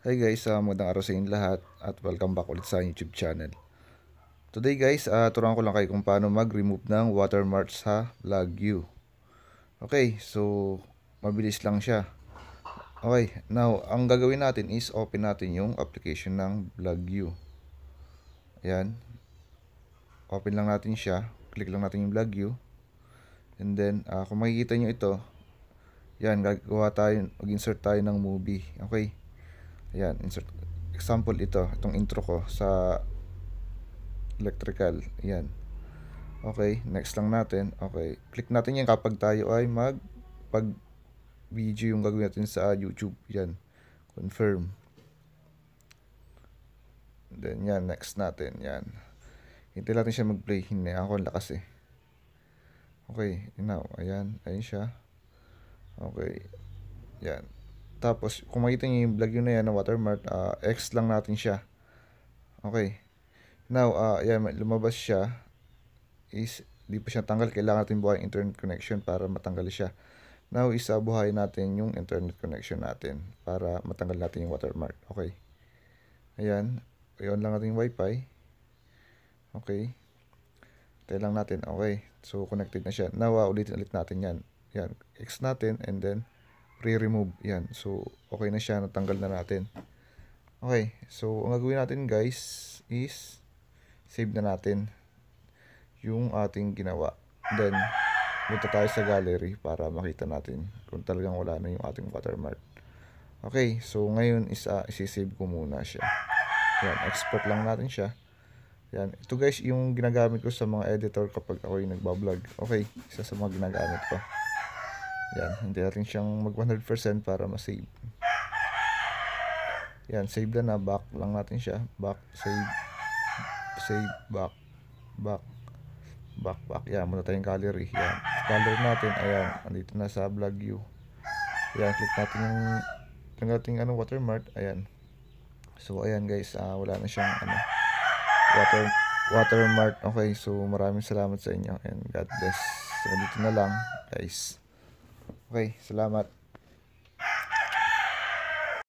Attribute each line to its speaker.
Speaker 1: Hey guys, uh, magandang araw sa inyo lahat at welcome back ulit sa YouTube channel. Today guys, uh, turuan ko lang kayo kung paano mag-remove ng watermark sa Vlog U. Okay, so mabilis lang siya. Okay, now ang gagawin natin is open natin yung application ng Vlog U. Ayan. Open lang natin siya. Click lang natin yung Vlog U. And then, uh, kung makikita nyo ito, yan, gagawa tayo, mag-insert tayo ng movie. Okay. Ayan, insert, example ito, itong intro ko sa electrical. Ayan. Okay, next lang natin. Okay, click natin yan kapag tayo ay mag pag video yung gagawin natin sa YouTube. Yan, confirm. Then yan, next natin. Yan. Hintay natin siya mag-play. Hindi ako ang lakas eh. Okay, now, ayan, ayan siya. Okay, yan. Tapos, kung makita nyo yung vlog yun na yan na watermark, uh, X lang natin siya. Okay. Now, uh, yan, lumabas siya. Is, di pa siya tanggal. Kailangan natin buhay internet connection para matanggal siya. Now, isa buhay natin yung internet connection natin para matanggal natin yung watermark. Okay. Ayan. i lang natin wifi. Okay. Tayo lang natin. Okay. So, connected na siya. Now, uh, ulitin ulit natin yan. Yan. X natin and then re-remove. Yan. So, okay na siya. Natanggal na natin. Okay. So, ang gagawin natin guys is save na natin yung ating ginawa. Then, punta tayo sa gallery para makita natin kung talagang wala na yung ating watermark. Okay. So, ngayon is uh, isisave ko muna siya. Yan. Export lang natin siya. Yan. Ito guys, yung ginagamit ko sa mga editor kapag ako yung nagbablog. Okay. Isa sa mga ginagamit ko. Yan, hindi natin siyang mag 100% para ma-save. Yan, save na na. Back lang natin siya. Back, save, save, back, back, back, back. Yan, muna tayong gallery. Yan, color natin. Ayan, andito na sa vlog view. Yan, click natin yung, yung ating ano, watermark. Ayan. So, ayan guys, uh, wala na siyang ano, water, watermark. Okay, so maraming salamat sa inyo and God bless. So, dito na lang, guys. Okay, salamat.